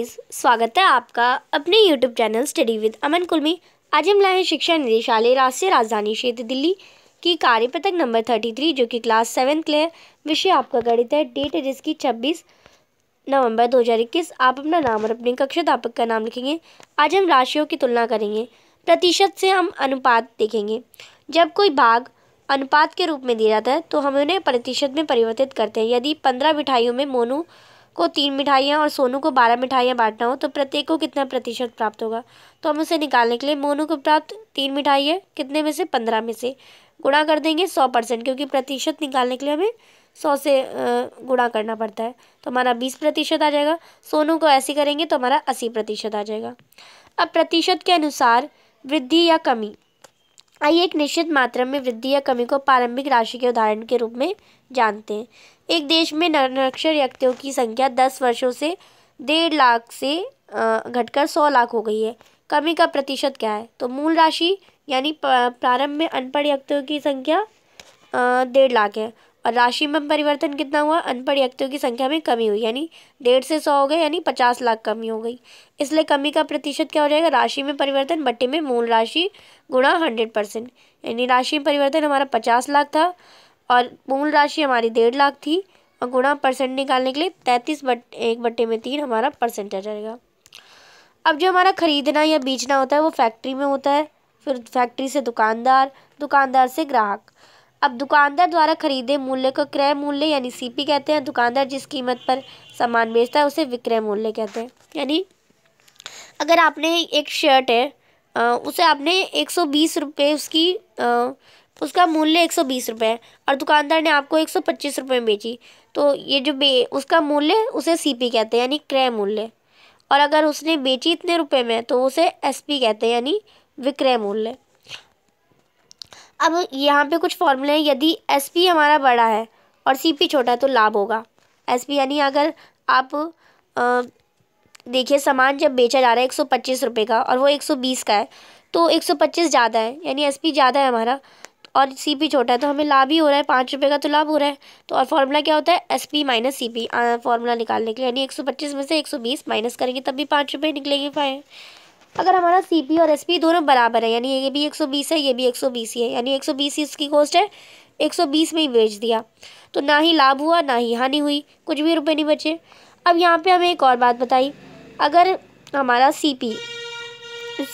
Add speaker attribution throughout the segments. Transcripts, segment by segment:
Speaker 1: स्वागत है आपका अपने YouTube channel study with Aman Kulmi आज हम लाए हैं शिक्षा निदेशालय राष्ट्रीय राजधानी क्षेत्र दिल्ली की कार्यपत्रक नंबर थ्री जो कि क्लास सेवन्थ के लिए विषय आपका गणित है डेट है जिसकी छब्बीस नवंबर इक्कीस आप अपना नाम और अपनी कक्षा अध्यापक का नाम लिखेंगे आज हम राशियों की तुलना करेंगे प्रतिशत से हम अनुपात देखेंगे जब कोई भाग अनुपात के रूप में दिया जाता है तो हम उन्हें प्रतिशत में परिवर्तित करते हैं यदि पंद्रह मिठाइयों में मोनू को तीन मिठाइयाँ और सोनू को बारह मिठाइयाँ बांटना हो तो प्रत्येक को कितना प्रतिशत प्राप्त होगा तो हम उसे निकालने के लिए मोनू को प्राप्त तीन मिठाइयाँ कितने में से पंद्रह में से गुणा कर देंगे सौ परसेंट क्योंकि प्रतिशत निकालने के लिए हमें सौ से गुणा करना पड़ता है तो हमारा बीस प्रतिशत आ जाएगा सोनू को ऐसे करेंगे तो हमारा अस्सी प्रतिशत आ जाएगा अब प्रतिशत के अनुसार वृद्धि या कमी आइए एक निश्चित मात्रा में वृद्धि या कमी को प्रारंभिक राशि के उदाहरण के रूप में जानते हैं एक देश में निरक्षर व्यक्तियों की संख्या दस वर्षों से डेढ़ लाख से घटकर सौ लाख हो गई है कमी का प्रतिशत क्या है तो मूल राशि यानी प्रारंभ में अनपढ़ व्यक्तियों की संख्या डेढ़ लाख है और राशि में परिवर्तन कितना हुआ अनपढ़ व्यक्तियों की संख्या में कमी हुई यानी डेढ़ से सौ हो गए यानी पचास लाख कमी हो गई इसलिए कमी का प्रतिशत क्या हो जाएगा राशि में परिवर्तन बट्टे में मूल राशि गुणा हंड्रेड परसेंट यानी राशि में परिवर्तन हमारा पचास लाख था और मूल राशि हमारी डेढ़ लाख थी और गुणा परसेंट निकालने के लिए तैंतीस बट एक बट्टे में तीन हमारा परसेंट आ जाएगा अब जो हमारा ख़रीदना या बेचना होता है वो फैक्ट्री में होता है फिर फैक्ट्री से दुकानदार दुकानदार से ग्राहक अब दुकानदार द्वारा खरीदे मूल्य को क्रय मूल्य यानी सीपी कहते हैं दुकानदार जिस कीमत पर सामान बेचता है उसे विक्रय मूल्य कहते हैं यानी अगर आपने एक शर्ट है उसे आपने एक सौ बीस रुपये उसकी उसका मूल्य एक सौ बीस रुपये है और दुकानदार ने आपको एक सौ पच्चीस रुपये में बेची तो ये जो बे उसका मूल्य उसे सीपी कहते हैं यानी क्रय मूल्य और अगर उसने बेची इतने रुपए में तो उसे एसपी कहते हैं यानी विक्रय मूल्य अब यहाँ पे कुछ फॉर्मूले हैं यदि एस पी हमारा बड़ा है और सी पी छोटा है तो लाभ होगा एस पी यानी अगर आप देखिए सामान जब बेचा जा रहा है एक सौ पच्चीस रुपये का और वो एक सौ बीस का है तो एक सौ पच्चीस ज़्यादा है यानी एस पी ज़्यादा है हमारा और सी पी छोटा है तो हमें लाभ ही हो रहा है पाँच रुपये का तो लाभ हो रहा है तो और फार्मूला क्या होता है S P minus C P formula निकालने के लिए यानी एक सौ पच्चीस में से एक सौ बीस माइनस करेंगे तब भी पाँच रुपये निकलेंगे फाइन अगर हमारा सी पी और एस पी दोनों बराबर है यानी ये भी एक सौ बीस है ये भी एक सौ बीस ही है यानी एक सौ बीस ही इसकी कॉस्ट है एक सौ बीस में ही बेच दिया तो ना ही लाभ हुआ ना ही हानि हुई कुछ भी रुपए नहीं बचे अब यहाँ पे हमें एक और बात बताई अगर हमारा सी पी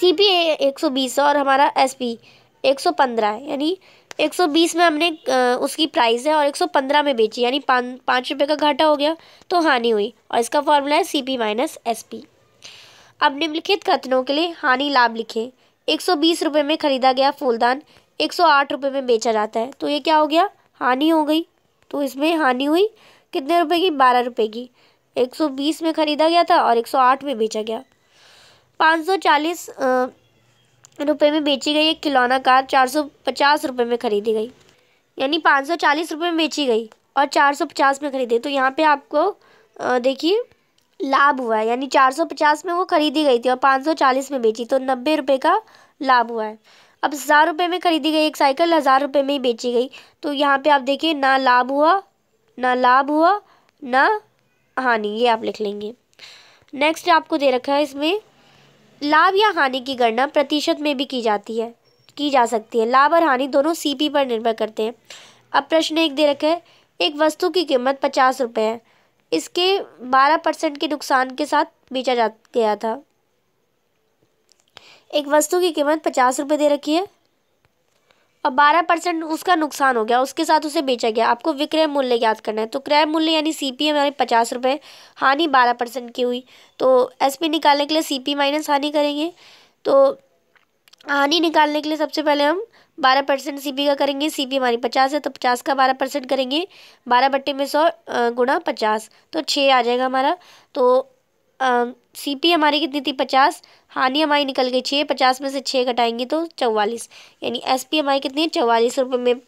Speaker 1: सी पी एक सौ बीस है और हमारा एस पी एक सौ पंद्रह है यानी एक सौ बीस में हमने उसकी प्राइस है और एक सौ पंद्रह में बेची यानी पाँच रुपये का घाटा हो गया तो हानि हुई और इसका फॉर्मूला है C P minus S P अब निम्नलिखित कथनों के लिए हानि लाभ लिखें एक सौ बीस रुपये में खरीदा गया फूलदान एक सौ आठ रुपये में बेचा जाता है तो ये क्या हो गया हानि हो गई तो इसमें हानि हुई कितने रुपए की बारह रुपए की एक सौ बीस में ख़रीदा गया था और एक सौ आठ में बेचा गया पाँच सौ चालीस रुपये में बेची गई एक खिलौना कार चार सौ पचास रुपये में ख़रीदी गई यानी पाँच सौ चालीस रुपये में बेची गई और चार सौ पचास में ख़रीदी तो यहाँ पे आपको देखिए लाभ हुआ है यानी 450 में वो खरीदी गई थी और 540 में बेची तो नब्बे रुपये का लाभ हुआ है अब हज़ार रुपये में खरीदी गई एक साइकिल हज़ार रुपये में ही बेची गई तो यहाँ पे आप देखिए ना लाभ हुआ ना लाभ हुआ ना हानि ये आप लिख लेंगे नेक्स्ट आपको दे रखा है इसमें लाभ या हानि की गणना प्रतिशत में भी की जाती है की जा सकती है लाभ और हानि दोनों सी पर निर्भर करते हैं अब प्रश्न एक दे रखा है एक वस्तु की कीमत पचास रुपये है इसके 12 परसेंट के नुकसान के साथ बेचा जा गया था एक वस्तु की कीमत पचास रुपये दे रखी है और बारह परसेंट उसका नुकसान हो गया उसके साथ उसे बेचा गया आपको विक्रय मूल्य याद करना है तो क्रय मूल्य यानी सी पी हमारे पचास रुपये हानि बारह परसेंट की हुई तो एस पी निकालने के लिए सी पी माइनस हानि करेंगे तो हानि निकालने के लिए सबसे पहले हम बारह परसेंट सी का करेंगे सी हमारी पचास है तो पचास का बारह परसेंट करेंगे बारह बट्टे में सौ गुणा पचास तो छः आ जाएगा हमारा तो सी पी हमारी कितनी थी पचास हानि हमारी निकल गई छः पचास में से छः घटाएंगे तो चवालीस यानी एस पी हमारी कितनी है चवालीस रुपये में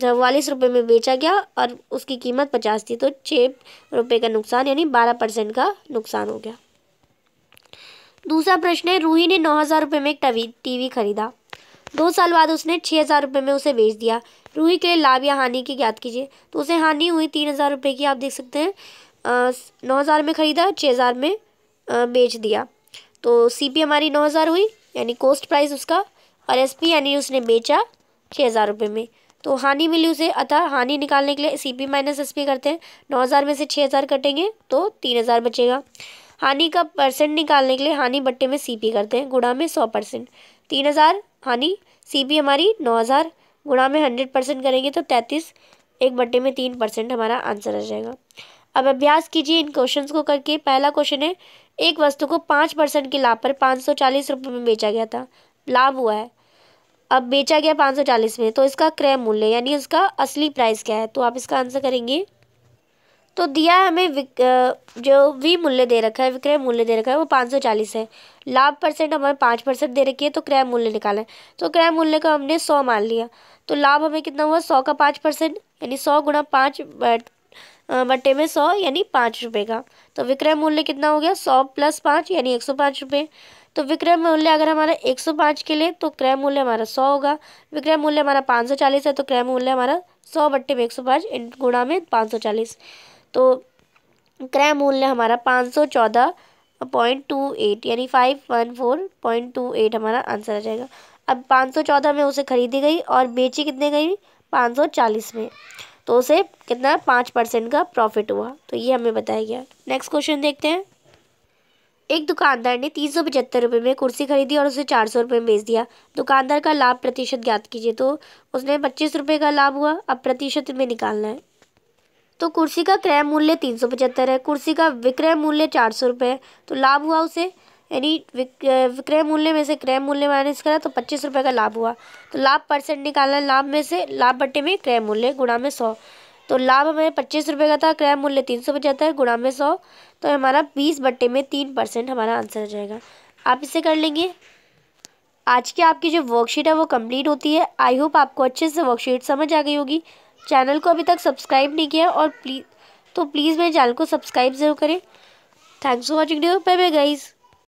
Speaker 1: चवालीस रुपये में बेचा गया और उसकी कीमत पचास थी तो छः रुपये का नुकसान यानी बारह परसेंट का नुकसान हो गया दूसरा प्रश्न है रूही ने नौ हज़ार रुपये में एक टवी टीवी खरीदा दो साल बाद उसने छः हज़ार रुपये में उसे बेच दिया रूही के लिए लाभ या हानि की ज्ञात कीजिए तो उसे हानि हुई तीन हज़ार रुपये की आप देख सकते हैं नौ हज़ार में ख़रीदा छः हज़ार में आ, बेच दिया तो सी पी हमारी नौ हज़ार हुई यानी कॉस्ट प्राइस उसका और एस पी यानी उसने बेचा छः हज़ार रुपये में तो हानि मिली उसे अतः हानि निकालने के लिए C P minus S P करते हैं नौ हज़ार में से छः हज़ार कटेंगे तो तीन हज़ार बचेगा हानि का परसेंट निकालने के लिए हानि बट्टे में सीपी करते हैं गुणा में सौ परसेंट तीन हज़ार हानि सीपी हमारी नौ हज़ार गुणा में हंड्रेड परसेंट करेंगे तो तैंतीस एक बट्टे में तीन परसेंट हमारा आंसर आ जाएगा अब अभ्यास कीजिए इन क्वेश्चंस को करके पहला क्वेश्चन है एक वस्तु को पाँच परसेंट के लाभ पर पाँच सौ चालीस रुपये में बेचा गया था लाभ हुआ है अब बेचा गया पाँच सौ चालीस में तो इसका क्रय मूल्य यानी उसका असली प्राइस क्या है तो आप इसका आंसर करेंगे तो दिया हमें विक, जो वी मूल्य दे रखा है विक्रय मूल्य दे रखा है वो पाँच सौ चालीस है लाभ परसेंट हमारे पाँच परसेंट दे रखी है तो क्रय मूल्य निकालें तो क्रय मूल्य का हमने सौ मान लिया तो लाभ हमें कितना हुआ सौ का पाँच परसेंट यानी सौ गुणा पाँच बट्टे में सौ यानी पाँच रुपये का तो विक्रय मूल्य कितना हो गया सौ प्लस पाँच यानी एक सौ पाँच रुपये तो विक्रय मूल्य अगर हमारा एक सौ पाँच के लिए तो क्रय मूल्य हमारा सौ होगा विक्रय मूल्य हमारा पाँच सौ चालीस है तो क्रय मूल्य हमारा सौ बट्टे में एक सौ पाँच गुणा में पाँच सौ चालीस तो क्रय मूल्य हमारा पाँच सौ चौदह पॉइंट टू एट यानी five one four point two eight हमारा आंसर आ जाएगा अब पाँच सौ चौदह में उसे खरीदी गई और बेची कितने गई पाँच सौ चालीस में तो उसे कितना पाँच परसेंट का प्रॉफिट हुआ तो ये हमें बताया गया नेक्स्ट क्वेश्चन देखते हैं एक दुकानदार ने तीन सौ पचहत्तर रुपये में कुर्सी खरीदी और उसे चार सौ रुपये में बेच दिया दुकानदार का लाभ प्रतिशत ज्ञात कीजिए तो उसने पच्चीस रुपये का लाभ हुआ अब प्रतिशत में निकालना है तो कुर्सी का क्रय मूल्य तीन सौ पचहत्तर है कुर्सी का विक्रय मूल्य चार सौ रुपये है तो लाभ हुआ उसे यानी विक्रय मूल्य में से क्रय मूल्य माइनस करा तो पच्चीस रुपये का लाभ हुआ तो लाभ परसेंट निकालना लाभ में से लाभ बट्टे में क्रय मूल्य गुणा में सौ तो लाभ हमें पच्चीस रुपये का था क्रय मूल्य तीन सौ पचहत्तर गुणा में सौ तो हमारा बीस बट्टे में तीन परसेंट हमारा आंसर आ जाएगा आप इसे कर लेंगे आज की आपकी जो वर्कशीट है वो कम्प्लीट होती है आई होप आपको अच्छे से वर्कशीट समझ आ गई होगी चैनल को अभी तक सब्सक्राइब नहीं किया और प्लीज़ तो प्लीज़ मेरे चैनल को सब्सक्राइब ज़रूर करें thanks for watching day bye bye guys